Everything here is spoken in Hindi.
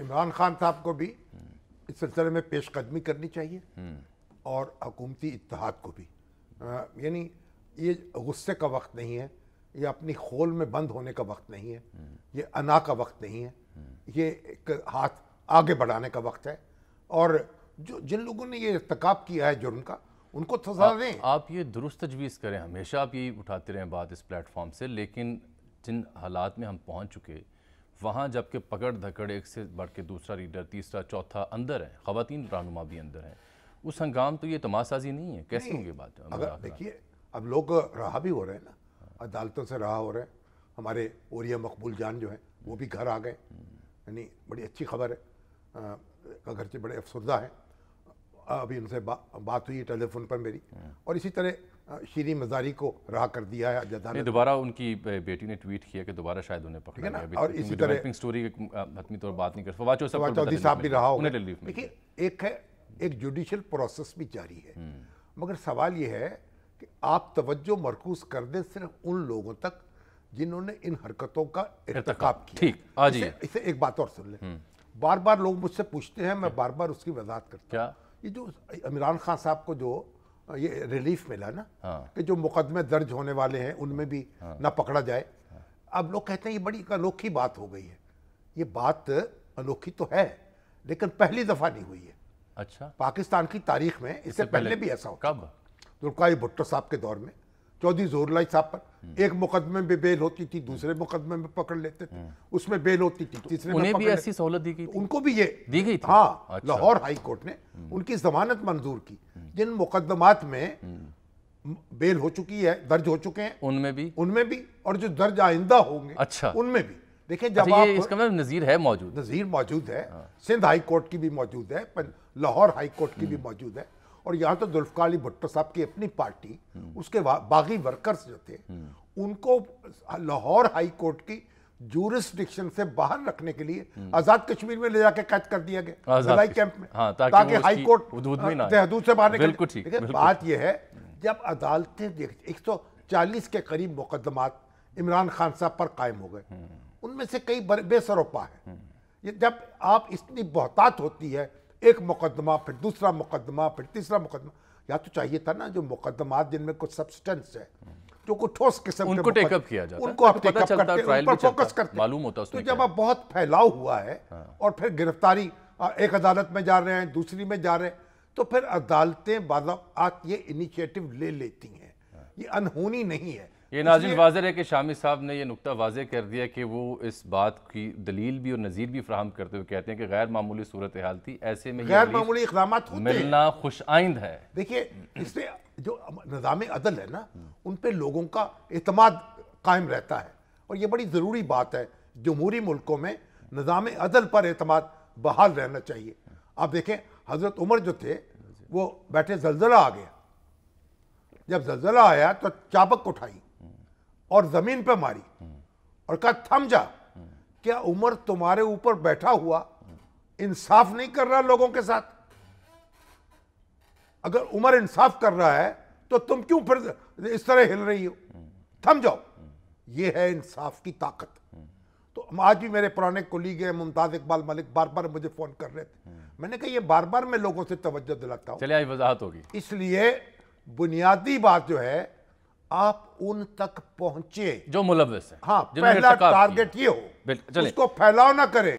इमरान खान साहब को भी इस सिलसिले में पेशकदमी करनी चाहिए और हकूमती इतिहाद को भी यानी ये गुस्से का वक्त नहीं है ये अपनी खोल में बंद होने का वक्त नहीं है ये अना का वक्त नहीं है ये एक हाथ आगे बढ़ाने का वक्त है और जो जिन लोगों ने ये इरतकब किया है जुर्म का उनको सजा दें आप ये दुरुस्त तजवीज़ करें हमेशा आप यही उठाते रहें बात इस प्लेटफॉर्म से लेकिन जिन हालात में हम पहुंच चुके वहाँ जबकि पकड़ धकड़ एक से बढ़ के दूसरा लीडर तीसरा चौथा अंदर है खातन रहनुमा भी अंदर है उस हंगाम तो ये तमाशाजी नहीं है कैसे होंगे बात अगर देखिए अब लोग रहा भी हो रहे हैं ना अदालतों से रहा हो रहे हैं हमारे ओरिया मकबूल जान जो है वो भी घर आ गए यानी बड़ी अच्छी खबर है अगरचे बड़े अफसरदा हैं अभी उनसे बा, बात हुई टेलीफोन पर मेरी और इसी तरह श्री मजारी को रहा कर दिया है अजदा ने दोबारा उनकी बेटी ने ट्वीट किया कि दोबारा शायद उन्हें पकड़ा गया और इसी तरह स्टोरी हतमी तौर बात नहीं कर फवाद चौधरी साहब भी रहा उन्हें रिलीफ देखिए एक है एक जुडिशल प्रोसेस भी जारी है हम्म। मगर सवाल यह है कि आप तवज्जो मरकूज कर दें सिर्फ उन लोगों तक जिन्होंने इन हरकतों का इरतकाब किया ठीक आज इसे, इसे एक बात और सुन लें हम्म। बार बार लोग मुझसे पूछते हैं मैं हम्म। बार बार उसकी वजाहत करता हूँ ये जो इमरान खान साहब को जो ये रिलीफ मिला ना हाँ। कि जो मुकदमे दर्ज होने वाले हैं उनमें भी हाँ। ना पकड़ा जाए हाँ। अब लोग कहते हैं ये बड़ी अनोखी बात हो गई है ये बात अनोखी तो है लेकिन पहली दफ़ा नहीं हुई है अच्छा पाकिस्तान की तारीख में इससे पहले, पहले भी ऐसा होता कब दुर्काई भुट्टो साहब के दौर में चौधरी जोरलाई साहब पर हम्म। एक मुकदमे में बेल होती थी दूसरे हम्म। मुकदमे में पकड़ लेते थे हम्म। उसमें बेल होती थी तीसरे उन्हें में भी ऐसी सहूलत दी गई उनको भी ये दी गई हाँ अच्छा। लाहौर हाई कोर्ट ने उनकी जमानत मंजूर की जिन मुकदमात में बेल हो चुकी है दर्ज हो चुके हैं उनमें भी उनमें भी और जो दर्ज आइंदा होंगे अच्छा उनमें भी देखिए अच्छा, जब अच्छा आप इसका मतलब नज़ीर है मौजूद नज़ीर मौजूद है हाँ। सिंध हाई कोर्ट की भी मौजूद है लाहौर हाई कोर्ट की भी हम्म। मौजूद है और यहाँ तो दुल्फकाली भुट्टो साहब की अपनी पार्टी हम्म। उसके बागी वर्कर्स जो थे हम्म। उनको लाहौर हाई कोर्ट की जूरिस्टिक्शन से बाहर रखने के लिए आजाद कश्मीर में ले जाके कैद कर दिया गया जलाई कैंप में हाँ, ताकि, हाई कोर्ट तहदूद से बाहर बिल्कुल निकल बात यह है जब अदालतें देख एक सौ चालीस के करीब मुकदमात इमरान खान साहब पर कायम हो गए उनमें से कई बेसरोपा है ये जब आप इतनी बहतात होती है एक मुकदमा फिर दूसरा मुकदमा फिर तीसरा मुकदमा या तो चाहिए था ना जो मुकदमा जिनमें कुछ सब्सटेंस है जो को ठोस किस्म उनको टेकअप किया जाता उनको आप टेकअप तो करते हैं उन फोकस करते मालूम होता है तो जब आप बहुत फैलाव हुआ है हाँ। और फिर गिरफ्तारी एक अदालत में जा रहे हैं दूसरी में जा रहे हैं तो फिर अदालतें बाद आज ये इनिशिएटिव ले लेती हैं हाँ। ये अनहोनी नहीं है ये नाजिम वाजर है कि शामी साहब ने यह नुकता वाज कर दिया कि वो इस बात की दलील भी और नज़ीर भी फ्राहम करते हुए कहते हैं कि गैर मामूली सूरत हाल थी ऐसे में गैर मामूली इकदाम मिलना खुश आइंद है देखिए इसमें जो निज़ाम अदल है ना हाँ। उन पर लोगों का अतमाद कायम रहता है और ये बड़ी ज़रूरी बात है जमहूरी मुल्कों में निज़ाम अदल पर अतमाद बहाल रहना चाहिए आप देखें हज़रत उमर जो थे वो बैठे जलजला आ गया जब जलजला आया तो चाबक उठाई और ज़मीन पर मारी और कहा थम जा क्या उमर तुम्हारे ऊपर बैठा हुआ इंसाफ नहीं कर रहा लोगों के साथ अगर उमर इंसाफ कर रहा है तो तुम क्यों फिर इस तरह हिल रही हो थम जाओ ये है इंसाफ की ताकत तो आज भी मेरे पुराने कोलीग गए मुमताज इकबाल मलिक बार बार मुझे फ़ोन कर रहे थे मैंने कहा ये बार बार मैं लोगों से तवज्जो दिलाता हूँ चलिए आज वजाहत होगी इसलिए बुनियादी बात जो है आप उन तक पहुंचे जो मुलवस है हाँ पहला टारगेट ये हो उसको फैलाव ना करें